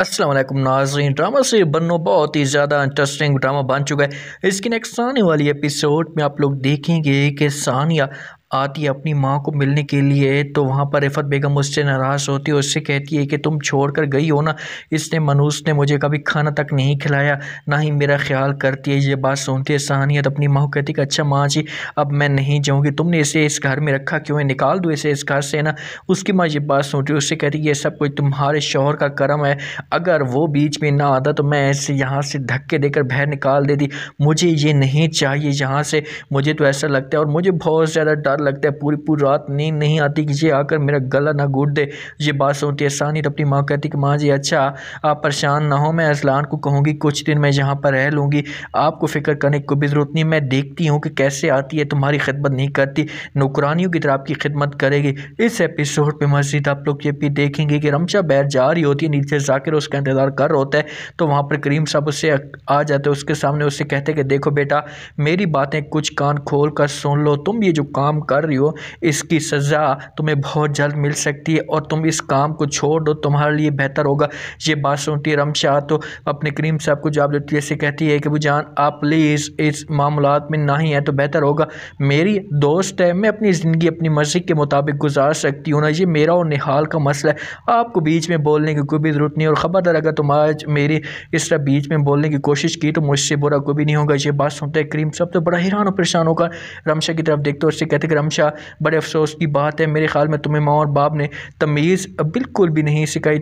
असलम नाजरीन ड्रामा से बनो बहुत ही ज़्यादा इंटरेस्टिंग ड्रामा बन चुका है इसकी नेक्स्ट आने वाली एपिसोड में आप लोग देखेंगे कि सानिया आती है अपनी माँ को मिलने के लिए तो वहाँ पर रिफ़त बेगम उससे नाराज़ होती है उससे कहती है कि तुम छोड़ कर गई हो ना इसने मनूस ने मुझे कभी खाना तक नहीं खिलाया ना ही मेरा ख्याल करती है ये बात सुनती है सहानियत अपनी माँ को कहती है कि अच्छा माँ जी अब मैं नहीं जाऊँगी तुमने इसे इस घर में रखा क्यों है निकाल दो इसे इस घर से ना उसकी माँ ये बात सुनती है उससे कहती है ये सब कुछ तुम्हारे शोहर का कर्म है अगर वो बीच में ना आता तो मैं ऐसे यहाँ से धक्के देकर बहर निकाल देती मुझे ये नहीं चाहिए यहाँ से मुझे तो ऐसा लगता है और मुझे बहुत ज़्यादा डर डर लगता है पूरी पूरी रात नींद नहीं आती कि ये आकर मेरा गला ना घूट दे ये बात सुनती है सानी अपनी माँ कहती कि माँ जी अच्छा आप परेशान ना हो मैं असलान को कहूँगी कुछ दिन मैं यहाँ पर रह लूँगी आपको फ़िक्र करने की कोई ज़रूरत नहीं मैं देखती हूँ कि कैसे आती है तुम्हारी खिदमत नहीं करती नौकरानियों की तरह आपकी खिदमत करेगी इस एपिसोड पर मस्जिद आप लोग ये भी देखेंगे कि रमशा बैर जा रही होती है नीचे जाकर उसका इंतज़ार कर रहा होता है तो वहाँ पर करीम साहब उससे आ जाते हैं उसके सामने उससे कहते हैं कि देखो बेटा मेरी बातें कुछ कान खोल कर सुन लो तुम ये जो काम कर रही हो इसकी सज़ा तुम्हें बहुत जल्द मिल सकती है और तुम इस काम को छोड़ दो तुम्हारे लिए बेहतर होगा ये बात सुनती है रमशाह तो अपने करीम साहब को जवाब देती है ऐसे कहती है कि जान आप प्लीज़ इस मामला में ना ही है तो बेहतर होगा मेरी दोस्त है मैं अपनी ज़िंदगी अपनी मर्ज़ी के मुताबिक गुजार सकती हूँ ना ये मेरा और निहाल का मसला है आपको बीच में बोलने की कोई भी ज़रूरत नहीं और ख़बरदार अगर तुम आज मेरी इस तरह बीच में बोलने की कोशिश की तो मुझसे बुरा कोई भी नहीं होगा ये बात सुनते हैं करीम साहब तो बड़ा हैरान और परेशान होकर रमशा की तरफ देखते हो उससे कहते हैं क्रमशः बड़े अफ़सोस की बात है मेरे ख़्याल में तुम्हें माँ और बाप ने तमीज़ बिल्कुल भी नहीं सिखाई